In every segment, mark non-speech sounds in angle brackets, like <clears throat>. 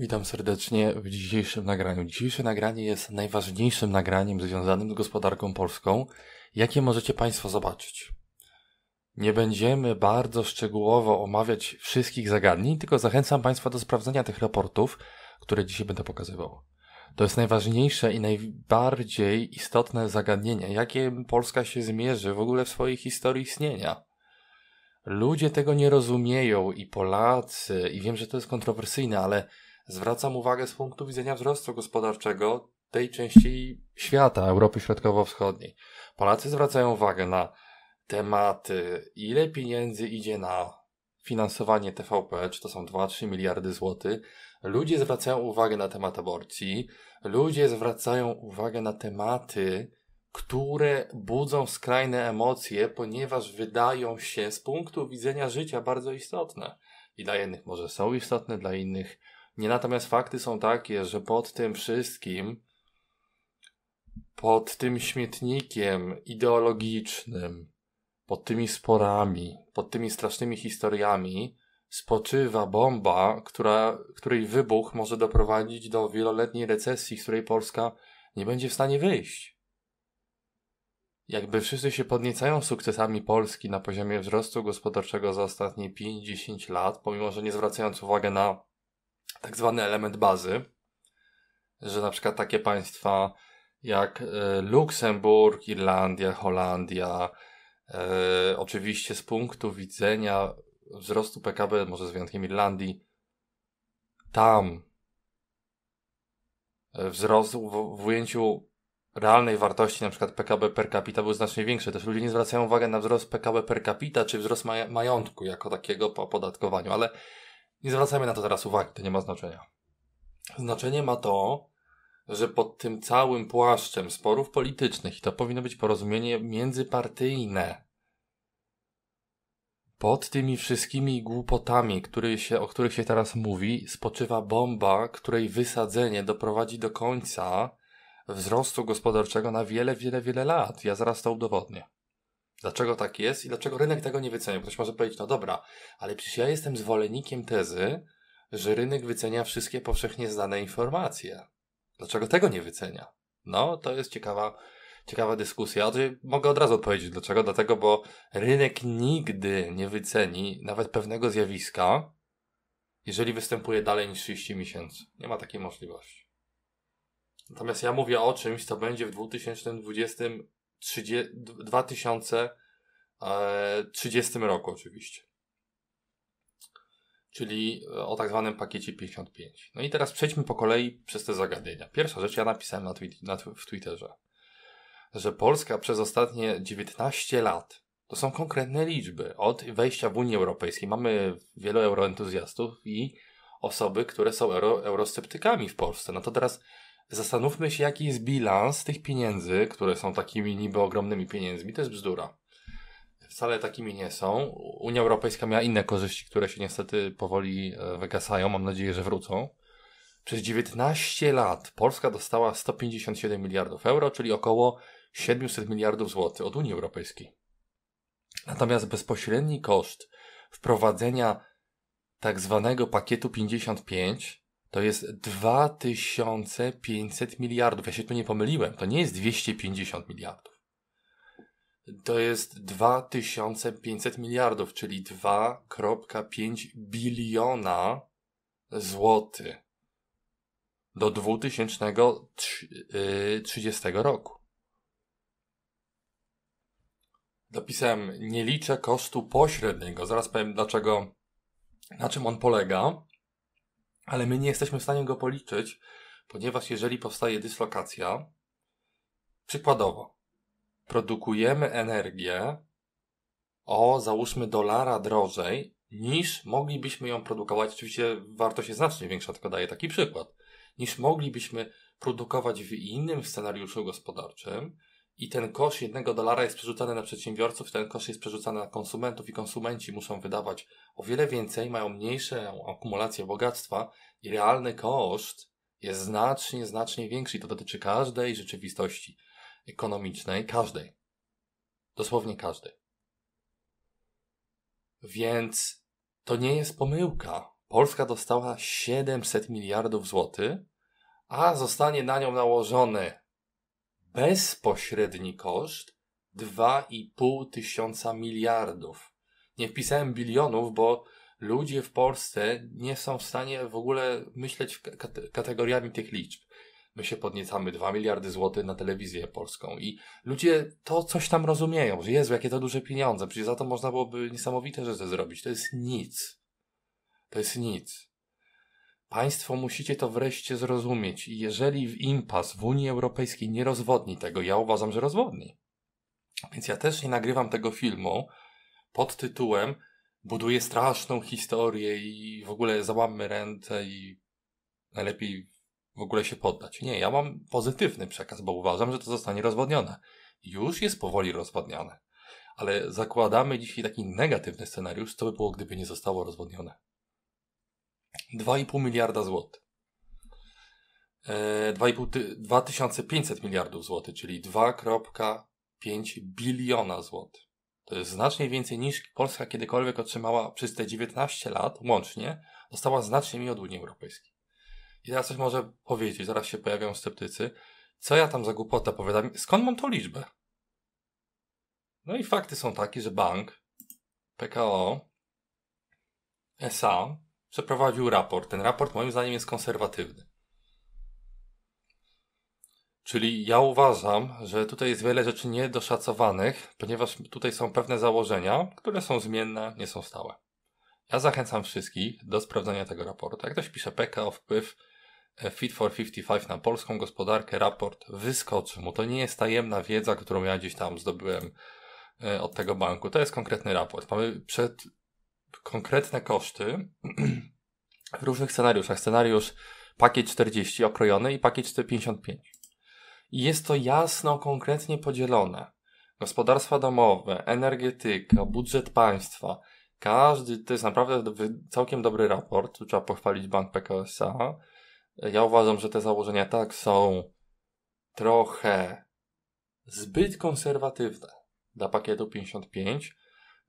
Witam serdecznie w dzisiejszym nagraniu. Dzisiejsze nagranie jest najważniejszym nagraniem związanym z gospodarką polską, jakie możecie Państwo zobaczyć. Nie będziemy bardzo szczegółowo omawiać wszystkich zagadnień, tylko zachęcam Państwa do sprawdzenia tych raportów, które dzisiaj będę pokazywał. To jest najważniejsze i najbardziej istotne zagadnienie, jakie Polska się zmierzy w ogóle w swojej historii istnienia. Ludzie tego nie rozumieją i Polacy, i wiem, że to jest kontrowersyjne, ale zwracam uwagę z punktu widzenia wzrostu gospodarczego tej części świata, Europy Środkowo-Wschodniej. Polacy zwracają uwagę na tematy, ile pieniędzy idzie na finansowanie TVP, czy to są 2-3 miliardy złotych. Ludzie zwracają uwagę na temat aborcji, ludzie zwracają uwagę na tematy, które budzą skrajne emocje, ponieważ wydają się z punktu widzenia życia bardzo istotne. I dla jednych może są istotne, dla innych nie, natomiast fakty są takie, że pod tym wszystkim, pod tym śmietnikiem ideologicznym, pod tymi sporami, pod tymi strasznymi historiami, spoczywa bomba, która, której wybuch może doprowadzić do wieloletniej recesji, z której Polska nie będzie w stanie wyjść. Jakby wszyscy się podniecają sukcesami Polski na poziomie wzrostu gospodarczego za ostatnie 5-10 lat, pomimo że nie zwracając uwagi na tak zwany element bazy, że na przykład takie państwa jak e, Luksemburg, Irlandia, Holandia, e, oczywiście z punktu widzenia wzrostu PKB, może z wyjątkiem Irlandii, tam wzrost w, w ujęciu realnej wartości na przykład PKB per capita był znacznie większy. Też ludzie nie zwracają uwagi na wzrost PKB per capita czy wzrost maj majątku jako takiego po opodatkowaniu, ale nie zwracajmy na to teraz uwagi, to nie ma znaczenia. Znaczenie ma to, że pod tym całym płaszczem sporów politycznych, i to powinno być porozumienie międzypartyjne, pod tymi wszystkimi głupotami, który się, o których się teraz mówi, spoczywa bomba, której wysadzenie doprowadzi do końca wzrostu gospodarczego na wiele, wiele, wiele lat. Ja zaraz to udowodnię. Dlaczego tak jest i dlaczego rynek tego nie wycenia? Ktoś może powiedzieć, no dobra, ale przecież ja jestem zwolennikiem tezy, że rynek wycenia wszystkie powszechnie znane informacje. Dlaczego tego nie wycenia? No, to jest ciekawa, ciekawa dyskusja. Mogę od razu odpowiedzieć dlaczego. Dlatego, bo rynek nigdy nie wyceni nawet pewnego zjawiska, jeżeli występuje dalej niż 30 miesięcy. Nie ma takiej możliwości. Natomiast ja mówię o czymś, co będzie w 2020 2030 e, roku oczywiście. Czyli e, o tak zwanym pakiecie 55. No i teraz przejdźmy po kolei przez te zagadnienia. Pierwsza rzecz ja napisałem na twi na w Twitterze, że Polska przez ostatnie 19 lat to są konkretne liczby. Od wejścia w Unię Europejską mamy wielu euroentuzjastów i osoby, które są euro, eurosceptykami w Polsce. No to teraz zastanówmy się, jaki jest bilans tych pieniędzy, które są takimi niby ogromnymi pieniędzmi. To jest bzdura. Wcale takimi nie są. Unia Europejska miała inne korzyści, które się niestety powoli e, wygasają. Mam nadzieję, że wrócą. Przez 19 lat Polska dostała 157 miliardów euro, czyli około 700 miliardów złotych od Unii Europejskiej. Natomiast bezpośredni koszt wprowadzenia tak zwanego pakietu 55 to jest 2500 miliardów. Ja się tu nie pomyliłem. To nie jest 250 miliardów. To jest 2500 miliardów, czyli 2,5 biliona złotych do 2030 roku. Dopisałem, nie liczę kosztu pośredniego. Zaraz powiem dlaczego, na czym on polega ale my nie jesteśmy w stanie go policzyć, ponieważ jeżeli powstaje dyslokacja, przykładowo, produkujemy energię o załóżmy dolara drożej niż moglibyśmy ją produkować, oczywiście wartość jest znacznie większa, tylko daję taki przykład, niż moglibyśmy produkować w innym scenariuszu gospodarczym, i ten koszt jednego dolara jest przerzucany na przedsiębiorców, ten koszt jest przerzucany na konsumentów i konsumenci muszą wydawać o wiele więcej, mają mniejszą akumulację bogactwa i realny koszt jest znacznie, znacznie większy. I to dotyczy każdej rzeczywistości ekonomicznej, każdej. Dosłownie każdej. Więc to nie jest pomyłka. Polska dostała 700 miliardów złotych, a zostanie na nią nałożony bezpośredni koszt 2,5 tysiąca miliardów. Nie wpisałem bilionów, bo ludzie w Polsce nie są w stanie w ogóle myśleć kate kategoriami tych liczb. My się podniecamy 2 miliardy złotych na telewizję polską i ludzie to coś tam rozumieją, że Jezu, jakie to duże pieniądze, przecież za to można byłoby niesamowite rzeczy zrobić. To jest nic. To jest nic. Państwo musicie to wreszcie zrozumieć jeżeli w impas w Unii Europejskiej nie rozwodni tego, ja uważam, że rozwodni. Więc ja też nie nagrywam tego filmu pod tytułem Buduję straszną historię i w ogóle załammy ręce i najlepiej w ogóle się poddać. Nie, ja mam pozytywny przekaz, bo uważam, że to zostanie rozwodnione. Już jest powoli rozwodnione. Ale zakładamy dzisiaj taki negatywny scenariusz, co by było, gdyby nie zostało rozwodnione. 2,5 miliarda złotych. 2500 e, miliardów złotych, czyli 2,5 biliona złotych. To jest znacznie więcej niż Polska kiedykolwiek otrzymała przez te 19 lat łącznie. Dostała znacznie mniej od Unii Europejskiej. I teraz coś może powiedzieć, zaraz się pojawią sceptycy. Co ja tam za głupotę powiadam, Skąd mam tą liczbę? No i fakty są takie, że bank PKO SA przeprowadził raport. Ten raport moim zdaniem jest konserwatywny. Czyli ja uważam, że tutaj jest wiele rzeczy niedoszacowanych, ponieważ tutaj są pewne założenia, które są zmienne, nie są stałe. Ja zachęcam wszystkich do sprawdzenia tego raportu. Jak ktoś pisze PK o wpływ e, Fit for 55 na polską gospodarkę, raport wyskoczy mu. To nie jest tajemna wiedza, którą ja gdzieś tam zdobyłem e, od tego banku. To jest konkretny raport. Mamy przed konkretne koszty w różnych scenariuszach. Scenariusz pakiet 40 okrojony i pakiet 55. I jest to jasno, konkretnie podzielone. Gospodarstwa domowe, energetyka, budżet państwa. Każdy, to jest naprawdę całkiem dobry raport, tu trzeba pochwalić Bank PKSA. Ja uważam, że te założenia tak są trochę zbyt konserwatywne dla pakietu 55,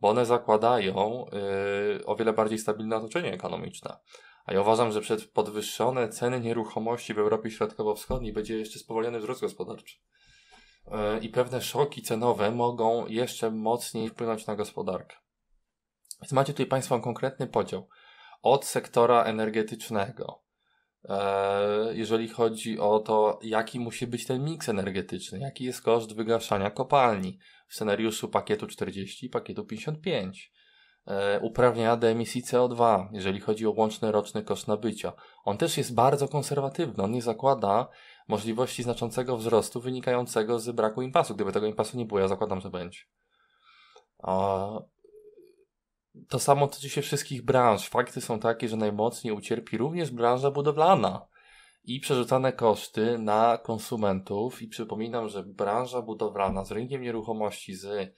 bo one zakładają y, o wiele bardziej stabilne otoczenie ekonomiczne. A ja uważam, że przed podwyższone ceny nieruchomości w Europie Środkowo-Wschodniej będzie jeszcze spowolniony wzrost gospodarczy. Y, I pewne szoki cenowe mogą jeszcze mocniej wpłynąć na gospodarkę. Więc macie tutaj Państwo konkretny podział od sektora energetycznego. Y, jeżeli chodzi o to, jaki musi być ten miks energetyczny, jaki jest koszt wygaszania kopalni, w scenariuszu pakietu 40 i pakietu 55. E, uprawnienia do emisji CO2, jeżeli chodzi o łączny roczny koszt nabycia. On też jest bardzo konserwatywny, on nie zakłada możliwości znaczącego wzrostu wynikającego z braku impasu. Gdyby tego impasu nie było, ja zakładam, że będzie. to samo tyczy się wszystkich branż. Fakty są takie, że najmocniej ucierpi również branża budowlana i przerzucane koszty na konsumentów. I przypominam, że branża budowlana z rynkiem nieruchomości, z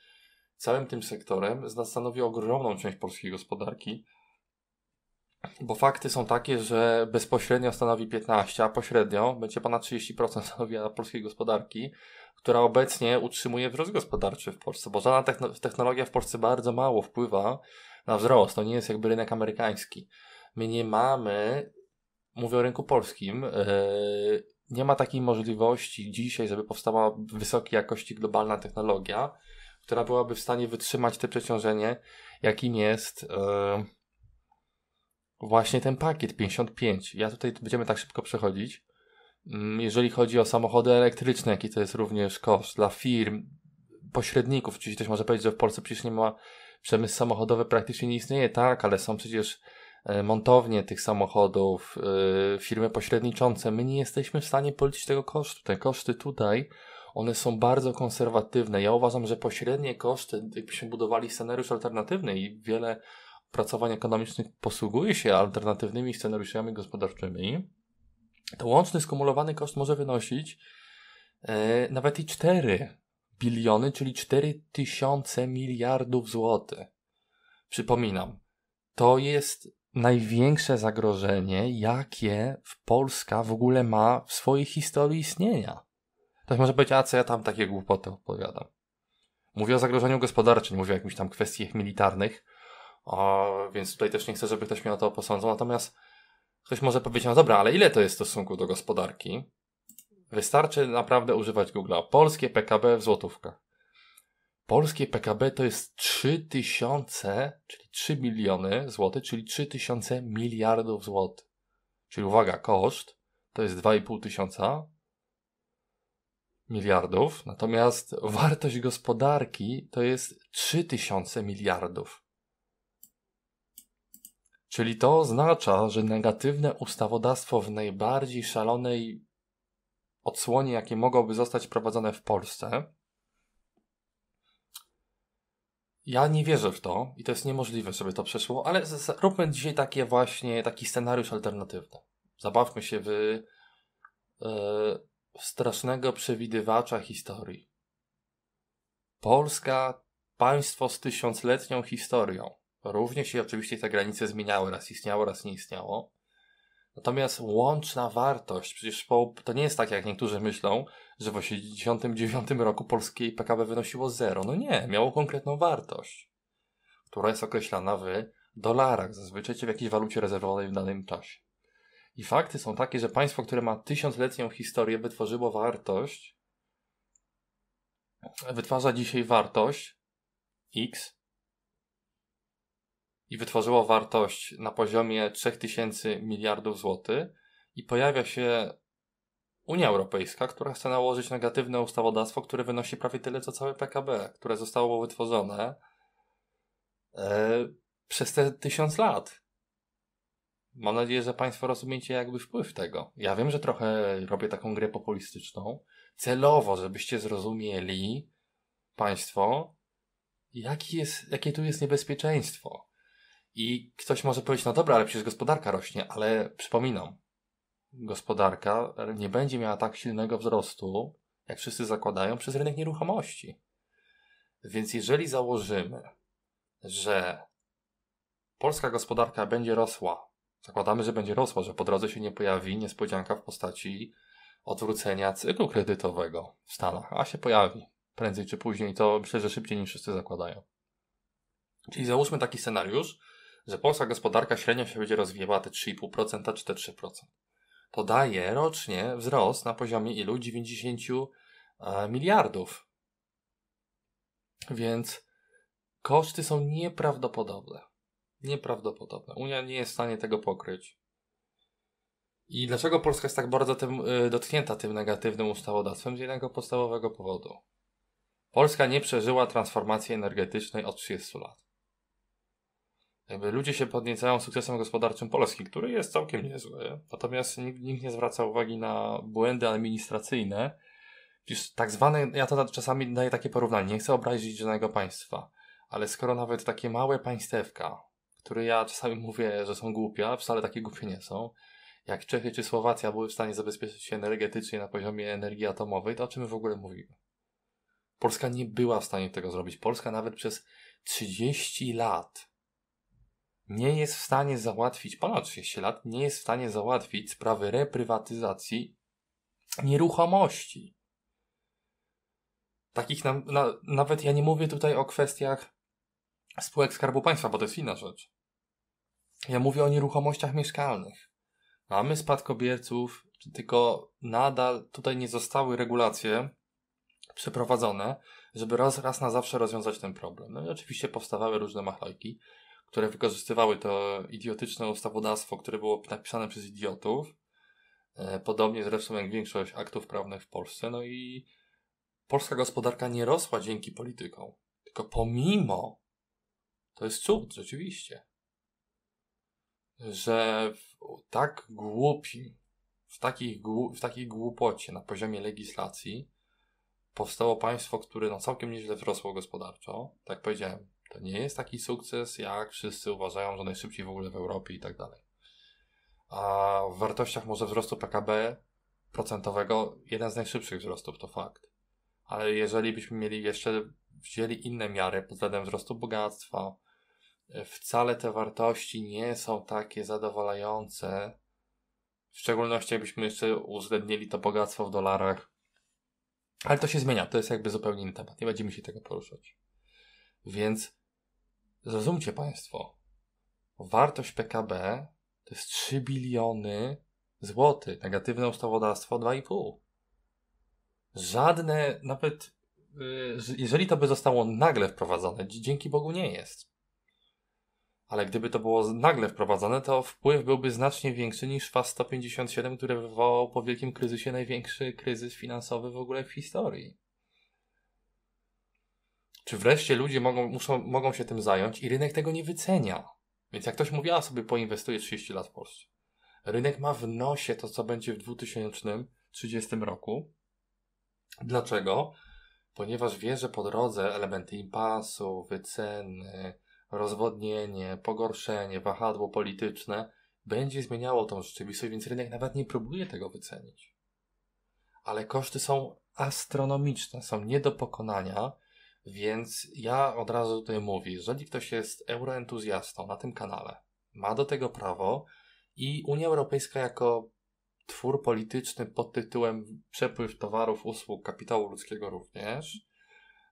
całym tym sektorem stanowi ogromną część polskiej gospodarki. Bo fakty są takie, że bezpośrednio stanowi 15, a pośrednio będzie ponad 30% stanowiła polskiej gospodarki, która obecnie utrzymuje wzrost gospodarczy w Polsce, bo żadna technologia w Polsce bardzo mało wpływa na wzrost. To nie jest jakby rynek amerykański. My nie mamy mówię o rynku polskim, e, nie ma takiej możliwości dzisiaj, żeby powstała wysokiej jakości globalna technologia, która byłaby w stanie wytrzymać te przeciążenie, jakim jest e, właśnie ten pakiet 55. Ja tutaj będziemy tak szybko przechodzić. Mm, jeżeli chodzi o samochody elektryczne, jaki to jest również koszt dla firm, pośredników, czyli ktoś może powiedzieć, że w Polsce przecież nie ma przemysł samochodowy praktycznie nie istnieje, tak, ale są przecież E, montownie tych samochodów, e, firmy pośredniczące, my nie jesteśmy w stanie policzyć tego kosztu. Te koszty tutaj, one są bardzo konserwatywne. Ja uważam, że pośrednie koszty, jakbyśmy budowali scenariusz alternatywny i wiele pracowań ekonomicznych posługuje się alternatywnymi scenariuszami gospodarczymi, to łączny skumulowany koszt może wynosić e, nawet i 4 biliony, czyli 4 tysiące miliardów złotych. Przypominam, to jest największe zagrożenie, jakie w Polska w ogóle ma w swojej historii istnienia. Ktoś może powiedzieć, a co ja tam takie głupoty opowiadam. Mówię o zagrożeniu gospodarczym, mówię o jakichś tam kwestiach militarnych, o, więc tutaj też nie chcę, żeby ktoś mnie o to posądzał. Natomiast ktoś może powiedzieć, no dobra, ale ile to jest w stosunku do gospodarki? Wystarczy naprawdę używać Google'a. Polskie PKB w złotówkach polskie PKB to jest 3000, czyli 3 miliony złotych, czyli 3000 miliardów złotych. Czyli uwaga, koszt to jest 2,5 tysiąca miliardów, natomiast wartość gospodarki to jest 3000 miliardów. Czyli to oznacza, że negatywne ustawodawstwo w najbardziej szalonej odsłonie, jakie mogłoby zostać prowadzone w Polsce, ja nie wierzę w to i to jest niemożliwe, żeby to przeszło, ale róbmy dzisiaj takie właśnie, taki scenariusz alternatywny. Zabawmy się w, e, w strasznego przewidywacza historii. Polska, państwo z tysiącletnią historią. Również się oczywiście te granice zmieniały, raz istniało, raz nie istniało. Natomiast łączna wartość, przecież po, to nie jest tak, jak niektórzy myślą, że w 1989 roku polskie PKB wynosiło zero. No nie, miało konkretną wartość, która jest określana w dolarach, zazwyczaj w jakiejś walucie rezerwowej w danym czasie. I fakty są takie, że państwo, które ma tysiącletnią historię, wytworzyło wartość, wytwarza dzisiaj wartość X, i wytworzyło wartość na poziomie 3000 miliardów złotych i pojawia się Unia Europejska, która chce nałożyć negatywne ustawodawstwo, które wynosi prawie tyle co całe PKB, które zostało wytworzone e, przez te tysiąc lat. Mam nadzieję, że Państwo rozumiecie jakby wpływ tego. Ja wiem, że trochę robię taką grę populistyczną, celowo, żebyście zrozumieli Państwo, jaki jest, jakie tu jest niebezpieczeństwo. I ktoś może powiedzieć, no dobra, ale przecież gospodarka rośnie, ale przypominam, gospodarka nie będzie miała tak silnego wzrostu, jak wszyscy zakładają, przez rynek nieruchomości. Więc jeżeli założymy, że polska gospodarka będzie rosła, zakładamy, że będzie rosła, że po drodze się nie pojawi niespodzianka w postaci odwrócenia cyklu kredytowego w Stanach, a się pojawi prędzej czy później, to myślę, że szybciej niż wszyscy zakładają. Czyli załóżmy taki scenariusz, że polska gospodarka średnio się będzie rozwijała te 3,5% czy te 3%. To daje rocznie wzrost na poziomie ilu? 90 e, miliardów. Więc koszty są nieprawdopodobne. Nieprawdopodobne. Unia nie jest w stanie tego pokryć. I dlaczego Polska jest tak bardzo tym, e, dotknięta tym negatywnym ustawodawstwem? Z jednego podstawowego powodu. Polska nie przeżyła transformacji energetycznej od 30 lat. Jakby ludzie się podniecają sukcesem gospodarczym Polski, który jest całkiem niezły, natomiast nikt, nikt nie zwraca uwagi na błędy administracyjne. Przecież tak zwane, ja to czasami daję takie porównanie, nie chcę obrazić żadnego państwa, ale skoro nawet takie małe państewka, które ja czasami mówię, że są głupie, a wcale takie głupie nie są, jak Czechy czy Słowacja były w stanie zabezpieczyć się energetycznie na poziomie energii atomowej, to o czym my w ogóle mówimy? Polska nie była w stanie tego zrobić. Polska nawet przez 30 lat nie jest w stanie załatwić, ponad 30 lat, nie jest w stanie załatwić sprawy reprywatyzacji nieruchomości. Takich na, na, nawet ja nie mówię tutaj o kwestiach spółek Skarbu Państwa, bo to jest inna rzecz. Ja mówię o nieruchomościach mieszkalnych. Mamy spadkobierców, tylko nadal tutaj nie zostały regulacje przeprowadzone, żeby raz, raz na zawsze rozwiązać ten problem. No i oczywiście powstawały różne machlajki które wykorzystywały to idiotyczne ustawodawstwo, które było napisane przez idiotów. E, podobnie zresztą jak większość aktów prawnych w Polsce. No i polska gospodarka nie rosła dzięki politykom, tylko pomimo. To jest cud, rzeczywiście. Że w tak głupi, w, takich, w takiej głupocie na poziomie legislacji powstało państwo, które no całkiem nieźle wzrosło gospodarczo. Tak powiedziałem, to nie jest taki sukces, jak wszyscy uważają, że najszybciej w ogóle w Europie i tak dalej. A w wartościach może wzrostu PKB procentowego jeden z najszybszych wzrostów, to fakt. Ale jeżeli byśmy mieli jeszcze wzięli inne miary pod względem wzrostu bogactwa, e, wcale te wartości nie są takie zadowalające. W szczególności jakbyśmy jeszcze uwzględnili to bogactwo w dolarach. Ale to się zmienia, to jest jakby zupełnie inny temat. Nie będziemy się tego poruszać. Więc Zrozumcie Państwo, wartość PKB to jest 3 biliony złotych. Negatywne ustawodawstwo 2,5. Żadne, nawet y, jeżeli to by zostało nagle wprowadzone, dzięki Bogu nie jest. Ale gdyby to było nagle wprowadzone, to wpływ byłby znacznie większy niż FAS 157, który wywołał po wielkim kryzysie największy kryzys finansowy w ogóle w historii. Czy wreszcie ludzie mogą, muszą, mogą się tym zająć i rynek tego nie wycenia? Więc jak ktoś mówi, a sobie poinwestuje 30 lat w Polsce. Rynek ma w nosie to, co będzie w 2030 roku. Dlaczego? Ponieważ wie, że po drodze elementy impasu, wyceny, rozwodnienie, pogorszenie, wahadło polityczne będzie zmieniało tą rzeczywistość, więc rynek nawet nie próbuje tego wycenić. Ale koszty są astronomiczne, są nie do pokonania więc ja od razu tutaj mówię, jeżeli ktoś jest euroentuzjastą na tym kanale, ma do tego prawo i Unia Europejska jako twór polityczny pod tytułem Przepływ towarów, usług, kapitału ludzkiego również,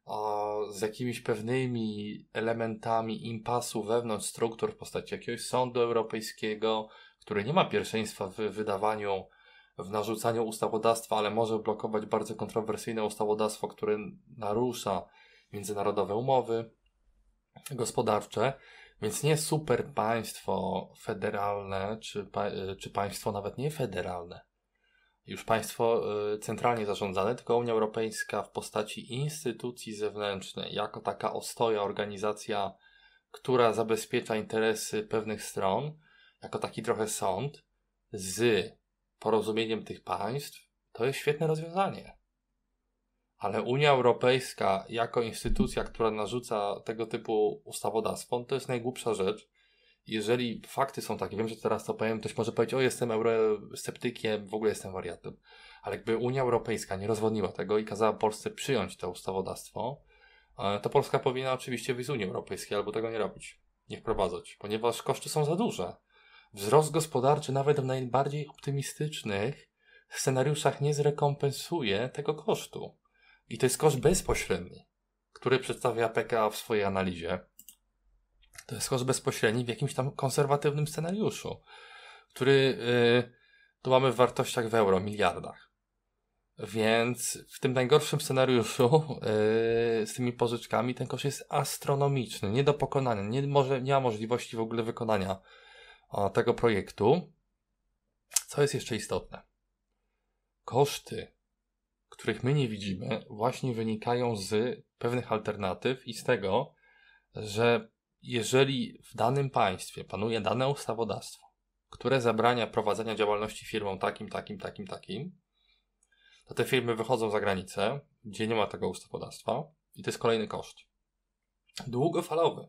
o, z jakimiś pewnymi elementami impasu wewnątrz struktur w postaci jakiegoś sądu europejskiego, który nie ma pierwszeństwa w wydawaniu, w narzucaniu ustawodawstwa, ale może blokować bardzo kontrowersyjne ustawodawstwo, które narusza międzynarodowe umowy gospodarcze, więc nie super państwo federalne, czy, czy państwo nawet nie federalne, już państwo y, centralnie zarządzane, tylko Unia Europejska w postaci instytucji zewnętrznej, jako taka ostoja, organizacja, która zabezpiecza interesy pewnych stron, jako taki trochę sąd, z porozumieniem tych państw, to jest świetne rozwiązanie. Ale Unia Europejska, jako instytucja, która narzuca tego typu ustawodawstwo, to jest najgłupsza rzecz. Jeżeli fakty są takie, wiem, że teraz to powiem, ktoś może powiedzieć, o jestem eurosceptykiem, w ogóle jestem wariatem. Ale gdyby Unia Europejska nie rozwodniła tego i kazała Polsce przyjąć to ustawodawstwo, e, to Polska powinna oczywiście wyjść z Unii Europejskiej albo tego nie robić, nie wprowadzać, ponieważ koszty są za duże. Wzrost gospodarczy nawet w najbardziej optymistycznych scenariuszach nie zrekompensuje tego kosztu. I to jest koszt bezpośredni, który przedstawia PKA w swojej analizie. To jest koszt bezpośredni w jakimś tam konserwatywnym scenariuszu, który yy, tu mamy w wartościach w euro, miliardach. Więc w tym najgorszym scenariuszu yy, z tymi pożyczkami ten koszt jest astronomiczny, nie do pokonania, nie, może, nie ma możliwości w ogóle wykonania tego projektu. Co jest jeszcze istotne? Koszty których my nie widzimy, właśnie wynikają z pewnych alternatyw i z tego, że jeżeli w danym państwie panuje dane ustawodawstwo, które zabrania prowadzenia działalności firmom takim, takim, takim, takim, to te firmy wychodzą za granicę, gdzie nie ma tego ustawodawstwa i to jest kolejny koszt. Długofalowy.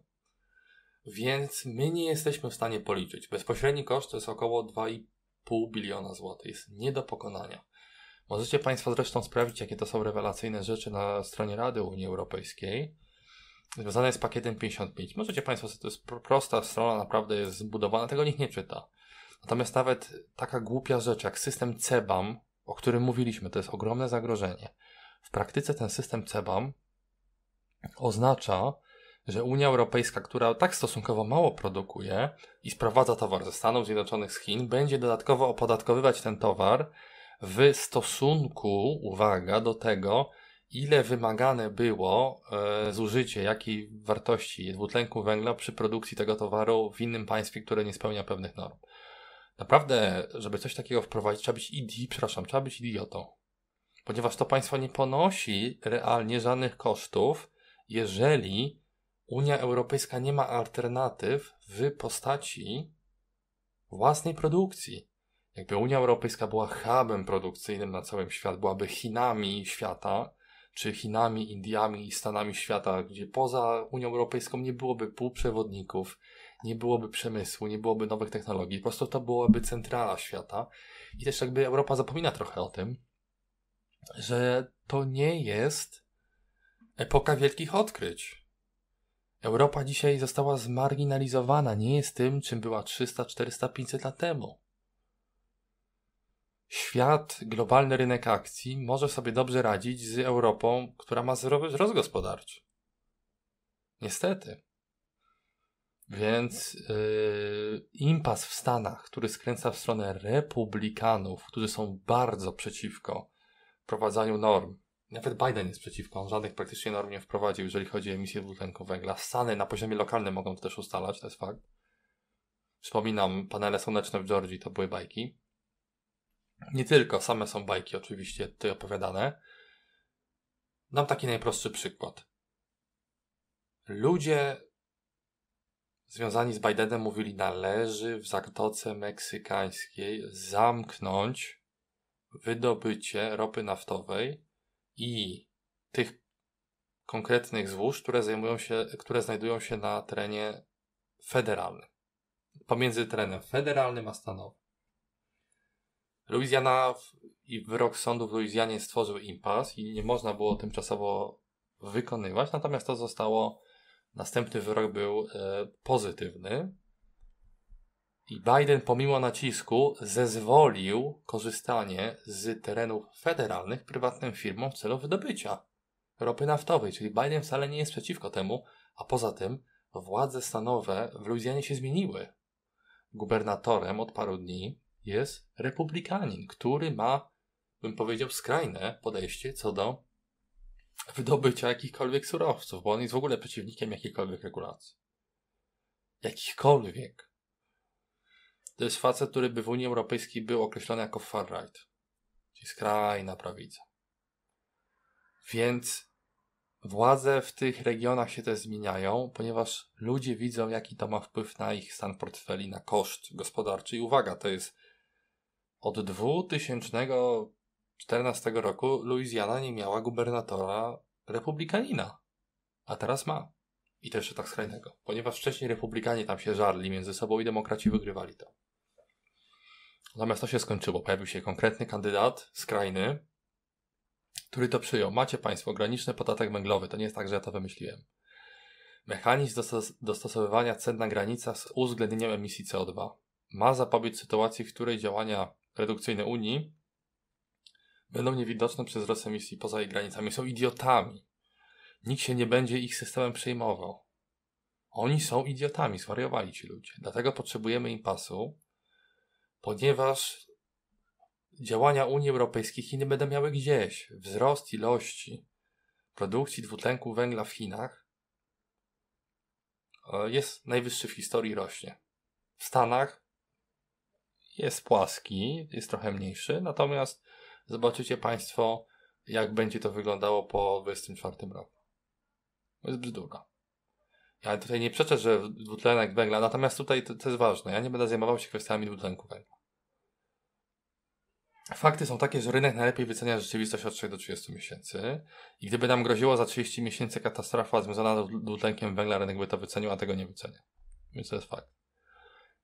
Więc my nie jesteśmy w stanie policzyć. Bezpośredni koszt to jest około 2,5 biliona złotych. Jest nie do pokonania. Możecie Państwo zresztą sprawdzić, jakie to są rewelacyjne rzeczy na stronie Rady Unii Europejskiej związane z pakietem 55. Możecie Państwo, to jest prosta strona, naprawdę jest zbudowana, tego nikt nie czyta. Natomiast nawet taka głupia rzecz jak system CEBAM, o którym mówiliśmy, to jest ogromne zagrożenie. W praktyce ten system CEBAM oznacza, że Unia Europejska, która tak stosunkowo mało produkuje i sprowadza towar ze Stanów Zjednoczonych, z Chin, będzie dodatkowo opodatkowywać ten towar w stosunku, uwaga, do tego, ile wymagane było e, zużycie jakiej wartości dwutlenku węgla przy produkcji tego towaru w innym państwie, które nie spełnia pewnych norm. Naprawdę, żeby coś takiego wprowadzić, trzeba być idi, przepraszam, trzeba być idiotą. Ponieważ to państwo nie ponosi realnie żadnych kosztów, jeżeli Unia Europejska nie ma alternatyw w postaci własnej produkcji. Jakby Unia Europejska była hubem produkcyjnym na całym świat, byłaby Chinami świata, czy Chinami, Indiami i Stanami świata, gdzie poza Unią Europejską nie byłoby półprzewodników, nie byłoby przemysłu, nie byłoby nowych technologii, po prostu to byłaby centrala świata. I też jakby Europa zapomina trochę o tym, że to nie jest epoka wielkich odkryć. Europa dzisiaj została zmarginalizowana, nie jest tym, czym była 300, 400, 500 lat temu świat, globalny rynek akcji może sobie dobrze radzić z Europą, która ma zerowy wzrost gospodarczy. Niestety. Więc yy, impas w Stanach, który skręca w stronę republikanów, którzy są bardzo przeciwko wprowadzaniu norm. Nawet Biden jest przeciwko, on żadnych praktycznie norm nie wprowadził, jeżeli chodzi o emisję dwutlenku węgla. Stany na poziomie lokalnym mogą to też ustalać, to jest fakt. Przypominam, panele słoneczne w Georgii to były bajki. Nie tylko same są bajki oczywiście tutaj opowiadane. Dam taki najprostszy przykład. Ludzie związani z Bidenem mówili, należy w Zatoce Meksykańskiej zamknąć wydobycie ropy naftowej i tych konkretnych złóż, które, zajmują się, które znajdują się na terenie federalnym. Pomiędzy terenem federalnym a stanowym. Louisiana i wyrok sądu w Louisianie stworzył impas i nie można było tymczasowo wykonywać, natomiast to zostało, następny wyrok był e, pozytywny. I Biden pomimo nacisku zezwolił korzystanie z terenów federalnych prywatnym firmom w celu wydobycia ropy naftowej, czyli Biden wcale nie jest przeciwko temu, a poza tym władze stanowe w Luizjanie się zmieniły. Gubernatorem od paru dni jest republikanin, który ma, bym powiedział, skrajne podejście co do wydobycia jakichkolwiek surowców, bo on jest w ogóle przeciwnikiem jakichkolwiek regulacji. Jakichkolwiek. To jest facet, który by w Unii Europejskiej był określony jako far-right, czyli skrajna prawica. Więc władze w tych regionach się też zmieniają, ponieważ ludzie widzą, jaki to ma wpływ na ich stan portfeli, na koszt gospodarczy. I uwaga, to jest od 2014 roku Luizjana nie miała gubernatora republikanina, a teraz ma. I to jeszcze tak skrajnego, ponieważ wcześniej republikanie tam się żarli między sobą i demokraci wygrywali to. Natomiast to się skończyło. Pojawił się konkretny kandydat, skrajny, który to przyjął. Macie Państwo graniczny podatek węglowy. To nie jest tak, że ja to wymyśliłem. Mechanizm dostos dostosowywania cen na granicach z uwzględnieniem emisji CO2 ma zapobiec sytuacji, w której działania redukcyjne Unii będą niewidoczne przez wzrost emisji poza jej granicami. Są idiotami. Nikt się nie będzie ich systemem przejmował. Oni są idiotami, zwariowali ci ludzie. Dlatego potrzebujemy impasu, ponieważ działania Unii Europejskiej Chiny będą miały gdzieś wzrost ilości produkcji dwutlenku węgla w Chinach e, jest najwyższy w historii, rośnie. W Stanach jest płaski, jest trochę mniejszy, natomiast zobaczycie Państwo, jak będzie to wyglądało po 2024 roku. To jest bzdura. Ja tutaj nie przeczę, że dwutlenek węgla, natomiast tutaj to, to jest ważne. Ja nie będę zajmował się kwestiami dwutlenku węgla. Fakty są takie, że rynek najlepiej wycenia rzeczywistość od 3 do 30 miesięcy i gdyby nam groziło za 30 miesięcy katastrofa związana z dwutlenkiem węgla, rynek by to wycenił, a tego nie wycenia. Więc to jest fakt.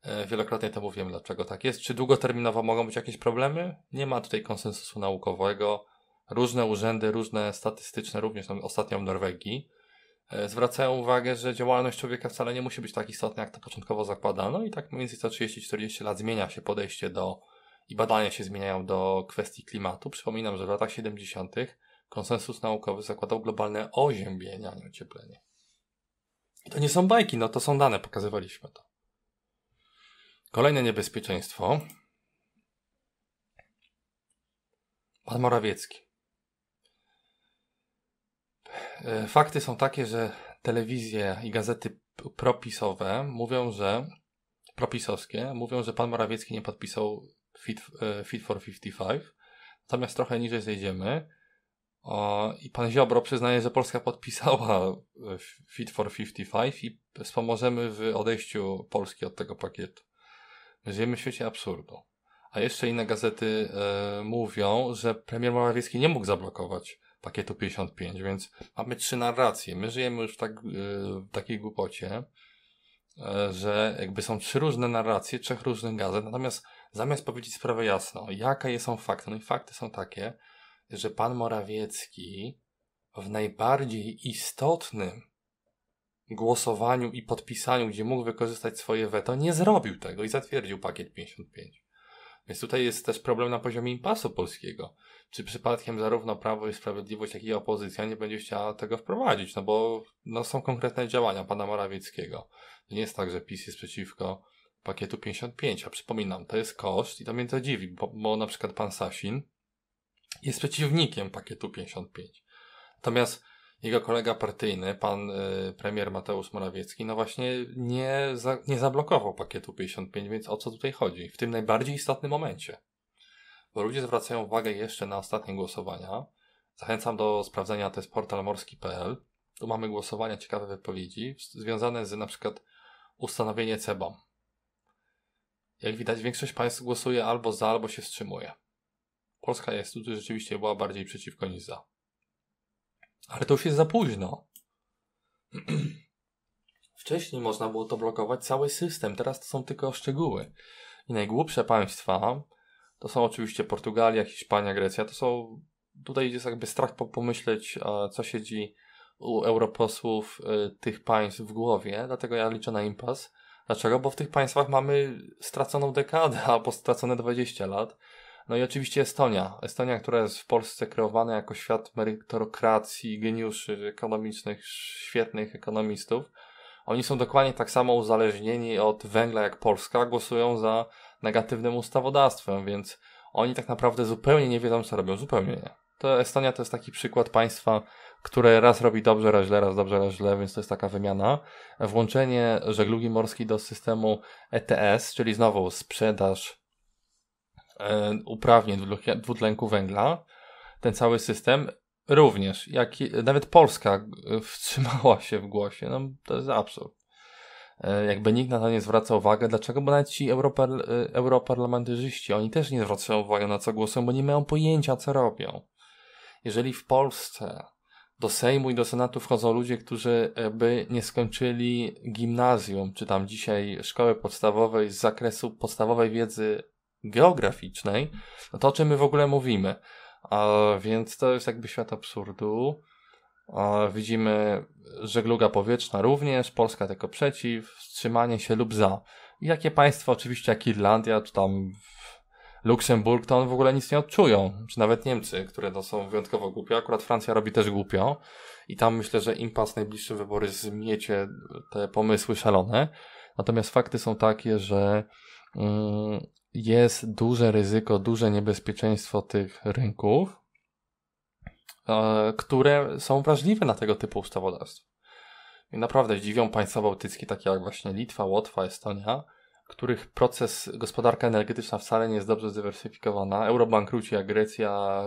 E, wielokrotnie to mówiłem, dlaczego tak jest. Czy długoterminowo mogą być jakieś problemy? Nie ma tutaj konsensusu naukowego. Różne urzędy, różne statystyczne, również no, ostatnio w Norwegii, e, zwracają uwagę, że działalność człowieka wcale nie musi być tak istotna, jak to początkowo zakładano i tak mniej więcej co 30-40 lat zmienia się podejście do i badania się zmieniają do kwestii klimatu. Przypominam, że w latach 70. konsensus naukowy zakładał globalne oziębienie, a nie ocieplenie. I to nie są bajki, no to są dane, pokazywaliśmy to. Kolejne niebezpieczeństwo. Pan Morawiecki. E, fakty są takie, że telewizje i gazety propisowe mówią, że propisowskie mówią, że pan Morawiecki nie podpisał Fit, e, fit for 55. Natomiast trochę niżej zejdziemy. O, I pan Ziobro przyznaje, że Polska podpisała e, Fit for 55 i wspomożemy w odejściu Polski od tego pakietu. Żyjemy w świecie absurdu. A jeszcze inne gazety e, mówią, że premier Morawiecki nie mógł zablokować pakietu 55, więc mamy trzy narracje. My żyjemy już w, tak, e, w takiej głupocie, e, że jakby są trzy różne narracje trzech różnych gazet, natomiast zamiast powiedzieć sprawę jasno, jakie są fakty, no i fakty są takie, że pan Morawiecki w najbardziej istotnym głosowaniu i podpisaniu, gdzie mógł wykorzystać swoje weto, nie zrobił tego i zatwierdził pakiet 55. Więc tutaj jest też problem na poziomie impasu polskiego. Czy przypadkiem zarówno Prawo i Sprawiedliwość, jak i opozycja nie będzie chciała tego wprowadzić? No bo no, są konkretne działania pana Morawieckiego. To nie jest tak, że PiS jest przeciwko pakietu 55, a przypominam, to jest koszt i to mnie to dziwi, bo, bo na przykład pan Sasin jest przeciwnikiem pakietu 55. Natomiast jego kolega partyjny, pan y, premier Mateusz Morawiecki, no właśnie nie, za, nie zablokował pakietu 55, więc o co tutaj chodzi? W tym najbardziej istotnym momencie. Bo ludzie zwracają uwagę jeszcze na ostatnie głosowania. Zachęcam do sprawdzenia, to jest portal morski.pl. Tu mamy głosowania, ciekawe wypowiedzi, związane z na przykład ustanowienie CBAM. Jak widać, większość państw głosuje albo za, albo się wstrzymuje. Polska jest tutaj rzeczywiście była bardziej przeciwko niż za. Ale to już jest za późno. <clears throat> Wcześniej można było to blokować cały system, teraz to są tylko szczegóły. I najgłupsze państwa to są oczywiście Portugalia, Hiszpania, Grecja. To są. Tutaj jest jakby strach po pomyśleć, co siedzi u europosłów y, tych państw w głowie, dlatego ja liczę na impas. Dlaczego? Bo w tych państwach mamy straconą dekadę <laughs> albo stracone 20 lat no i oczywiście Estonia. Estonia, która jest w Polsce kreowana jako świat merytokracji, geniuszy ekonomicznych, świetnych ekonomistów. Oni są dokładnie tak samo uzależnieni od węgla jak Polska, głosują za negatywnym ustawodawstwem, więc oni tak naprawdę zupełnie nie wiedzą, co robią. Zupełnie nie. To Estonia to jest taki przykład państwa, które raz robi dobrze, raz źle, raz dobrze, raz źle, więc to jest taka wymiana. Włączenie żeglugi morskiej do systemu ETS, czyli znowu sprzedaż E, uprawnień dwutlenku węgla, ten cały system, również, jak i, nawet Polska e, <laughs> wstrzymała się w głosie. No, to jest absurd. E, jakby nikt na to nie zwraca uwagę, Dlaczego? Bo nawet ci europar, europarlamentarzyści, oni też nie zwracają uwagi na co głosują, bo nie mają pojęcia, co robią. Jeżeli w Polsce do Sejmu i do Senatu wchodzą ludzie, którzy by nie skończyli gimnazjum, czy tam dzisiaj szkoły podstawowej z zakresu podstawowej wiedzy geograficznej, no to o czym my w ogóle mówimy? A więc to jest jakby świat absurdu. A widzimy żegluga powietrzna również, Polska tylko przeciw, wstrzymanie się lub za. I jakie państwa, oczywiście jak Irlandia, czy tam Luksemburg, to on w ogóle nic nie odczują, czy nawet Niemcy, które to no, są wyjątkowo głupie. Akurat Francja robi też głupio i tam myślę, że impas najbliższe wybory zmiecie te pomysły szalone. Natomiast fakty są takie, że mm, jest duże ryzyko, duże niebezpieczeństwo tych rynków, e, które są wrażliwe na tego typu ustawodawstwo. I naprawdę dziwią państwa bałtyckie, takie jak właśnie Litwa, Łotwa, Estonia, których proces gospodarka energetyczna wcale nie jest dobrze zdywersyfikowana. Eurobankruci jak Grecja,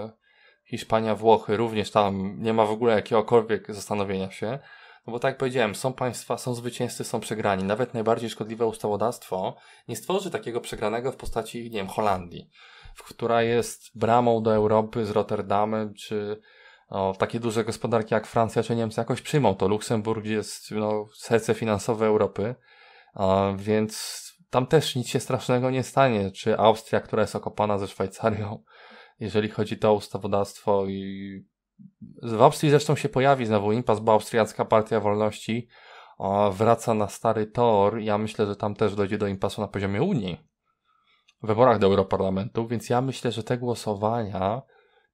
Hiszpania, Włochy, również tam nie ma w ogóle jakiegokolwiek zastanowienia się. No bo tak jak powiedziałem, są państwa, są zwycięzcy, są przegrani. Nawet najbardziej szkodliwe ustawodawstwo nie stworzy takiego przegranego w postaci, nie wiem, Holandii, która jest bramą do Europy z Rotterdamem, czy o, takie duże gospodarki jak Francja czy Niemcy jakoś przyjmą to. Luksemburg jest no, serce finansowe Europy, więc tam też nic się strasznego nie stanie. Czy Austria, która jest okopana ze Szwajcarią, jeżeli chodzi to o ustawodawstwo i w Austrii zresztą się pojawi znowu impas, bo Austriacka Partia Wolności wraca na stary tor. Ja myślę, że tam też dojdzie do impasu na poziomie Unii w wyborach do Europarlamentu, więc ja myślę, że te głosowania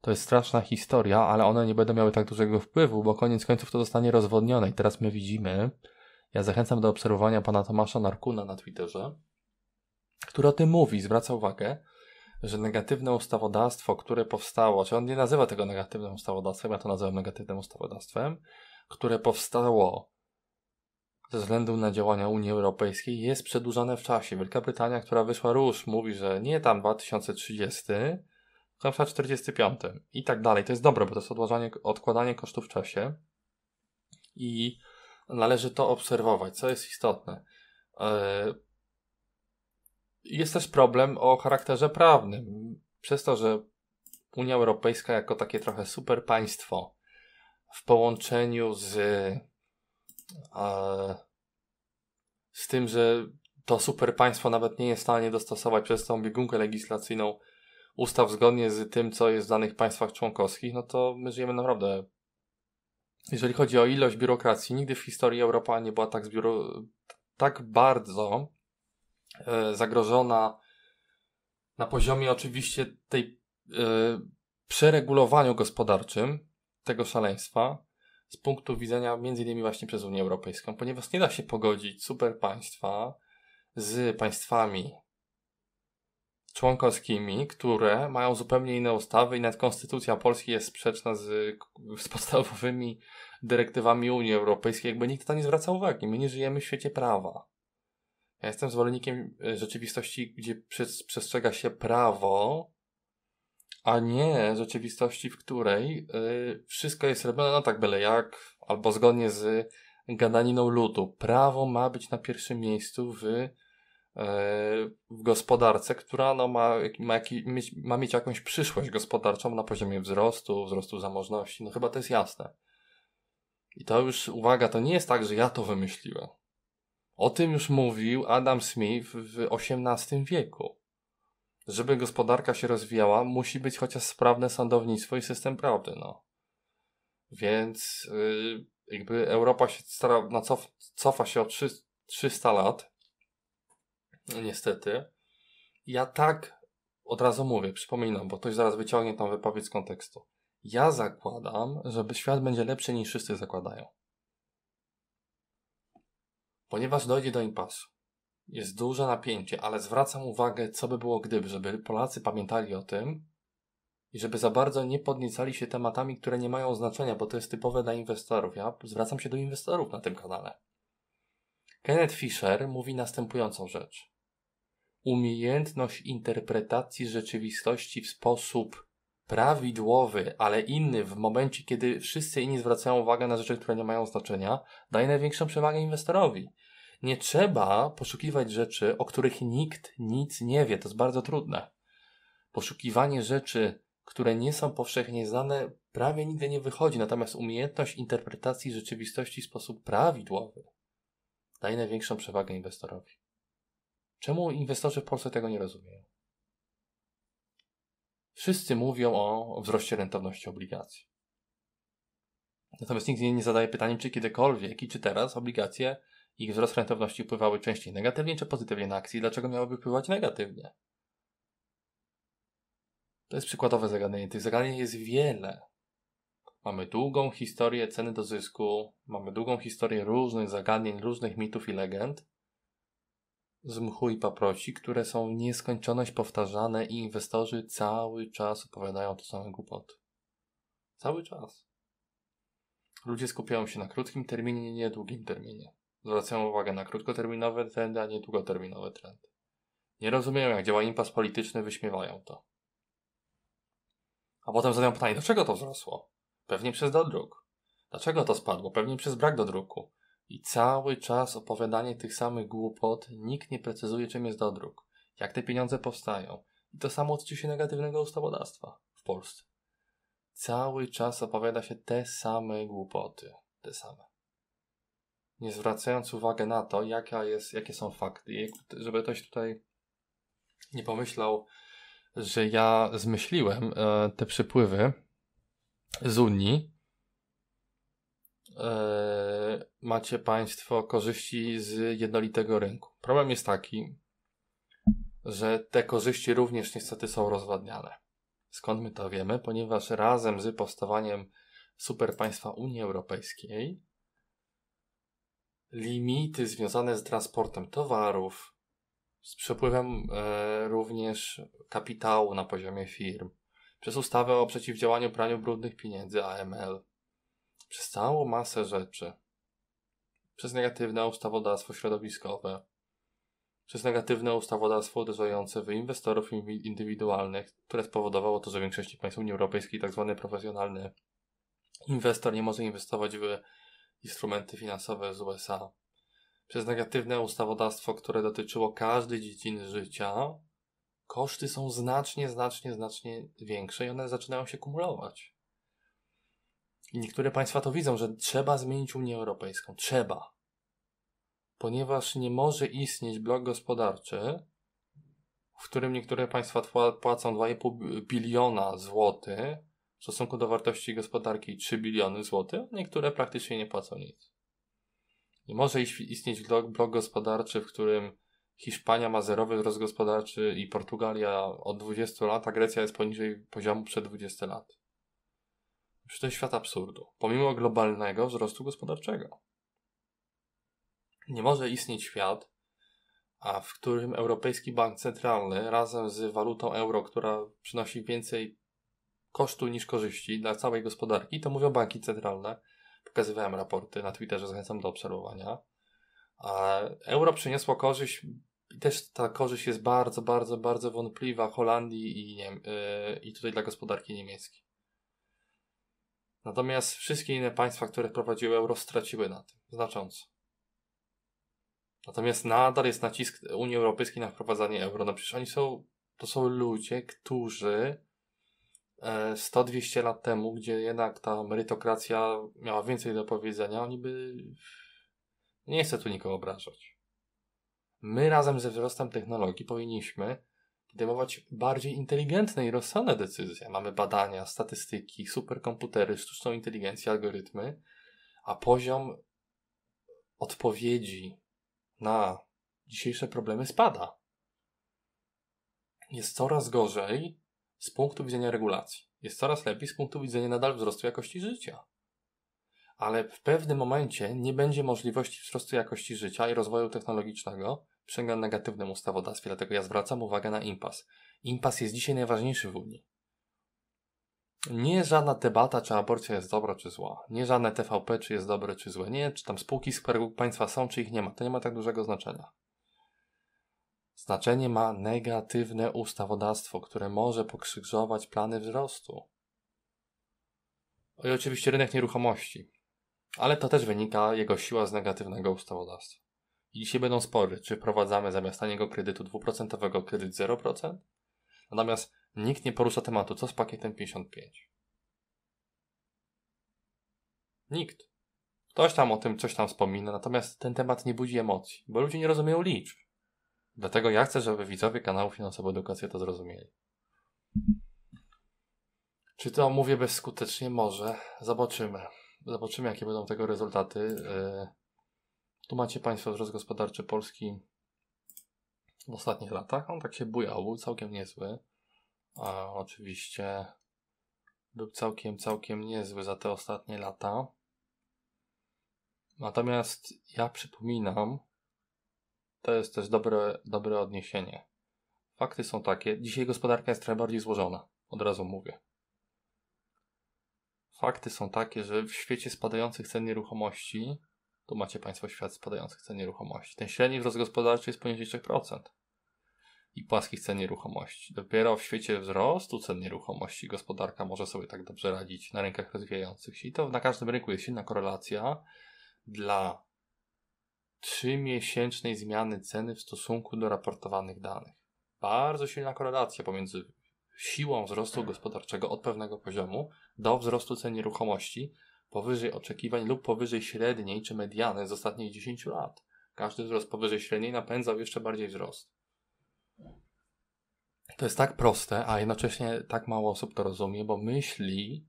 to jest straszna historia, ale one nie będą miały tak dużego wpływu, bo koniec końców to zostanie rozwodnione. I teraz my widzimy, ja zachęcam do obserwowania pana Tomasza Narkuna na Twitterze, który o tym mówi, zwraca uwagę, że negatywne ustawodawstwo, które powstało, czy on nie nazywa tego negatywnym ustawodawstwem, ja to nazywam negatywnym ustawodawstwem, które powstało ze względu na działania Unii Europejskiej jest przedłużane w czasie. Wielka Brytania, która wyszła róż, mówi, że nie tam 2030, na przykład 45 i tak dalej. To jest dobre, bo to jest odłożanie odkładanie kosztów w czasie i należy to obserwować, co jest istotne. Yy, jest też problem o charakterze prawnym. Przez to, że Unia Europejska jako takie trochę super państwo w połączeniu z, e, z tym, że to super państwo nawet nie jest w stanie dostosować przez tą biegunkę legislacyjną ustaw zgodnie z tym, co jest w danych państwach członkowskich, no to my żyjemy naprawdę. Jeżeli chodzi o ilość biurokracji, nigdy w historii Europa nie była tak, zbiuro, tak bardzo E, zagrożona na poziomie oczywiście tej e, przeregulowaniu gospodarczym tego szaleństwa z punktu widzenia między innymi właśnie przez Unię Europejską, ponieważ nie da się pogodzić super państwa z państwami członkowskimi, które mają zupełnie inne ustawy i nawet konstytucja Polski jest sprzeczna z, <laughs> z podstawowymi dyrektywami Unii Europejskiej, jakby nikt na to nie zwraca uwagi. My nie żyjemy w świecie prawa. Ja jestem zwolennikiem e, rzeczywistości, gdzie przestrzega się prawo, a nie rzeczywistości, w której e, wszystko jest robione no tak byle jak, albo zgodnie z gadaniną ludu. Prawo ma być na pierwszym miejscu w, e, w gospodarce, która no, ma, ma, mieć, ma mieć jakąś przyszłość gospodarczą na poziomie wzrostu, wzrostu zamożności. No chyba to jest jasne. I to już, uwaga, to nie jest tak, że ja to wymyśliłem. O tym już mówił Adam Smith w XVIII wieku. Żeby gospodarka się rozwijała, musi być chociaż sprawne sądownictwo i system prawdy, no. Więc yy, jakby Europa się stara, no, cof, cofa się o 3, 300 lat, niestety. Ja tak od razu mówię, przypominam, bo ktoś zaraz wyciągnie tą wypowiedź z kontekstu. Ja zakładam, żeby świat będzie lepszy niż wszyscy zakładają ponieważ dojdzie do impasu. Jest duże napięcie, ale zwracam uwagę, co by było gdyby, żeby Polacy pamiętali o tym i żeby za bardzo nie podniecali się tematami, które nie mają znaczenia, bo to jest typowe dla inwestorów. Ja zwracam się do inwestorów na tym kanale. Kenneth Fisher mówi następującą rzecz. Umiejętność interpretacji rzeczywistości w sposób prawidłowy, ale inny w momencie, kiedy wszyscy inni zwracają uwagę na rzeczy, które nie mają znaczenia, daje największą przewagę inwestorowi nie trzeba poszukiwać rzeczy, o których nikt nic nie wie. To jest bardzo trudne. Poszukiwanie rzeczy, które nie są powszechnie znane, prawie nigdy nie wychodzi, natomiast umiejętność interpretacji rzeczywistości w sposób prawidłowy daje największą przewagę inwestorowi. Czemu inwestorzy w Polsce tego nie rozumieją? Wszyscy mówią o wzroście rentowności obligacji. Natomiast nikt nie zadaje pytania, czy kiedykolwiek i czy teraz obligacje ich wzrost rentowności wpływały częściej negatywnie czy pozytywnie na akcje, dlaczego miałoby wpływać negatywnie? To jest przykładowe zagadnienie. Tych zagadnień jest wiele. Mamy długą historię ceny do zysku, mamy długą historię różnych zagadnień, różnych mitów i legend z mchu i paproci, które są w nieskończoność powtarzane i inwestorzy cały czas opowiadają to same głupoty. Cały czas. Ludzie skupiają się na krótkim terminie, nie długim terminie zwracają uwagę na krótkoterminowe trendy, a nie długoterminowe trendy. Nie rozumieją, jak działa impas polityczny, wyśmiewają to. A potem zadają pytanie, dlaczego to wzrosło? Pewnie przez dodruk. Dlaczego to spadło? Pewnie przez brak dodruku. I cały czas opowiadanie tych samych głupot, nikt nie precyzuje, czym jest dodruk, jak te pieniądze powstają. I to samo odczucie się negatywnego ustawodawstwa w Polsce. Cały czas opowiada się te same głupoty. Te same nie zwracając uwagi na to, jaka jest, jakie są fakty. I żeby ktoś tutaj nie pomyślał, że ja zmyśliłem e, te przypływy z Unii. E, macie Państwo korzyści z jednolitego rynku. Problem jest taki, że te korzyści również niestety są rozwadniane. Skąd my to wiemy? Ponieważ razem z powstawaniem superpaństwa Unii Europejskiej limity związane z transportem towarów, z przepływem e, również kapitału na poziomie firm, przez ustawę o przeciwdziałaniu praniu brudnych pieniędzy AML, przez całą masę rzeczy, przez negatywne ustawodawstwo środowiskowe, przez negatywne ustawodawstwo uderzające w inwestorów indywidualnych, które spowodowało to, że w większości państw Unii Europejskiej tzw. Tak profesjonalny inwestor nie może inwestować w instrumenty finansowe z USA. Przez negatywne ustawodawstwo, które dotyczyło każdej dziedziny życia, koszty są znacznie, znacznie, znacznie większe i one zaczynają się kumulować. I niektóre państwa to widzą, że trzeba zmienić Unię Europejską. Trzeba. Ponieważ nie może istnieć blok gospodarczy, w którym niektóre państwa płacą 2,5 biliona złotych w stosunku do wartości gospodarki 3 biliony złotych, niektóre praktycznie nie płacą nic. Nie może istnieć blok gospodarczy, w którym Hiszpania ma zerowy wzrost gospodarczy i Portugalia od 20 lat, a Grecja jest poniżej poziomu przed 20 lat. Przecież to jest świat absurdu, pomimo globalnego wzrostu gospodarczego. Nie może istnieć świat, a w którym Europejski Bank Centralny razem z walutą euro, która przynosi więcej kosztu niż korzyści dla całej gospodarki, to mówią banki centralne. Pokazywałem raporty na Twitterze, zachęcam do obserwowania. A euro przyniosło korzyść i też ta korzyść jest bardzo, bardzo, bardzo wątpliwa Holandii i, nie, yy, i tutaj dla gospodarki niemieckiej. Natomiast wszystkie inne państwa, które wprowadziły euro, straciły na tym znacząco. Natomiast nadal jest nacisk Unii Europejskiej na wprowadzanie euro. No przecież oni są, to są ludzie, którzy 100-200 lat temu, gdzie jednak ta merytokracja miała więcej do powiedzenia, oni by. Nie chcę tu nikogo obrażać. My razem ze wzrostem technologii powinniśmy podejmować bardziej inteligentne i rozsądne decyzje. Mamy badania, statystyki, superkomputery, sztuczną inteligencję, algorytmy, a poziom odpowiedzi na dzisiejsze problemy spada. Jest coraz gorzej, z punktu widzenia regulacji. Jest coraz lepiej z punktu widzenia nadal wzrostu jakości życia. Ale w pewnym momencie nie będzie możliwości wzrostu jakości życia i rozwoju technologicznego przy negatywnym ustawodawstwie, dlatego ja zwracam uwagę na impas. Impas jest dzisiaj najważniejszy w Unii. Nie żadna debata, czy aborcja jest dobra, czy zła. Nie żadne TVP, czy jest dobre, czy złe. Nie, czy tam spółki Skarbu Państwa są, czy ich nie ma. To nie ma tak dużego znaczenia. Znaczenie ma negatywne ustawodawstwo, które może pokrzyżować plany wzrostu. I oczywiście rynek nieruchomości. Ale to też wynika jego siła z negatywnego ustawodawstwa. I dzisiaj będą spory, czy wprowadzamy zamiast taniego kredytu 2% kredyt 0%. Natomiast nikt nie porusza tematu, co z pakietem 55. Nikt. Ktoś tam o tym coś tam wspomina, natomiast ten temat nie budzi emocji, bo ludzie nie rozumieją liczb. Dlatego ja chcę, żeby widzowie kanału Finansowa Edukacja to zrozumieli. Czy to mówię bezskutecznie? Może. Zobaczymy. Zobaczymy, jakie będą tego rezultaty. Y, tu macie Państwo wzrost gospodarczy Polski w ostatnich latach. On tak się bujał, całkiem niezły. A oczywiście był całkiem, całkiem niezły za te ostatnie lata. Natomiast ja przypominam, to jest też dobre, dobre odniesienie. Fakty są takie. Dzisiaj gospodarka jest trochę bardziej złożona. Od razu mówię. Fakty są takie, że w świecie spadających cen nieruchomości, tu macie Państwo świat spadających cen nieruchomości, ten średni wzrost gospodarczy jest poniżej 3% i płaskich cen nieruchomości. Dopiero w świecie wzrostu cen nieruchomości gospodarka może sobie tak dobrze radzić na rynkach rozwijających się. I to na każdym rynku jest silna korelacja dla trzymiesięcznej zmiany ceny w stosunku do raportowanych danych. Bardzo silna korelacja pomiędzy siłą wzrostu gospodarczego od pewnego poziomu do wzrostu cen nieruchomości powyżej oczekiwań lub powyżej średniej czy mediany z ostatnich 10 lat. Każdy wzrost powyżej średniej napędzał jeszcze bardziej wzrost. To jest tak proste, a jednocześnie tak mało osób to rozumie, bo myśli,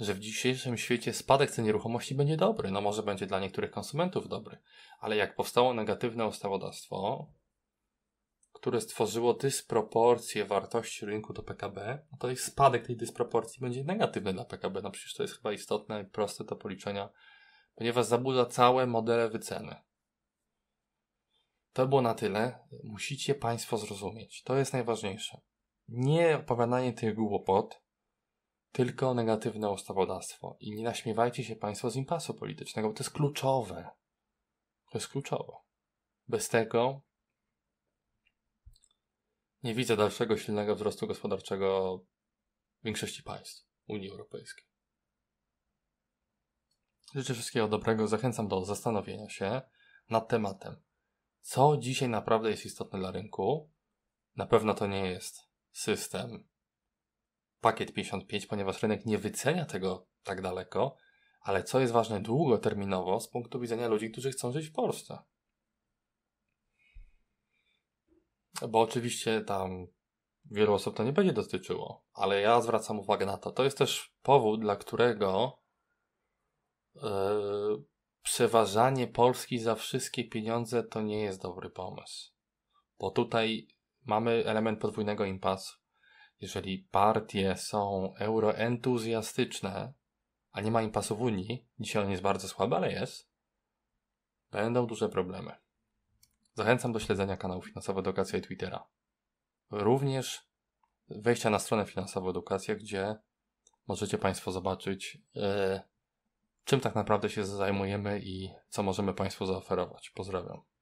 że w dzisiejszym świecie spadek cen nieruchomości będzie dobry. No może będzie dla niektórych konsumentów dobry, ale jak powstało negatywne ustawodawstwo, które stworzyło dysproporcję wartości rynku do PKB, no to ich spadek tej dysproporcji będzie negatywny dla PKB. No przecież to jest chyba istotne i proste do policzenia, ponieważ zaburza całe modele wyceny. To było na tyle. Musicie Państwo zrozumieć. To jest najważniejsze. Nie opowiadanie tych głupot, tylko negatywne ustawodawstwo. I nie naśmiewajcie się Państwo z impasu politycznego, bo to jest kluczowe. To jest kluczowe. Bez tego nie widzę dalszego silnego wzrostu gospodarczego większości państw Unii Europejskiej. Życzę wszystkiego dobrego. Zachęcam do zastanowienia się nad tematem, co dzisiaj naprawdę jest istotne dla rynku. Na pewno to nie jest system pakiet 55, ponieważ rynek nie wycenia tego tak daleko, ale co jest ważne długoterminowo z punktu widzenia ludzi, którzy chcą żyć w Polsce. Bo oczywiście tam wielu osób to nie będzie dotyczyło, ale ja zwracam uwagę na to. To jest też powód, dla którego yy, przeważanie Polski za wszystkie pieniądze to nie jest dobry pomysł. Bo tutaj mamy element podwójnego impasu jeżeli partie są euroentuzjastyczne, a nie ma impasu w Unii, dzisiaj on jest bardzo słaby, ale jest, będą duże problemy. Zachęcam do śledzenia kanału Finansowa Edukacja i Twittera. Również wejścia na stronę Finansowa Edukacja, gdzie możecie Państwo zobaczyć, yy, czym tak naprawdę się zajmujemy i co możemy Państwu zaoferować. Pozdrawiam.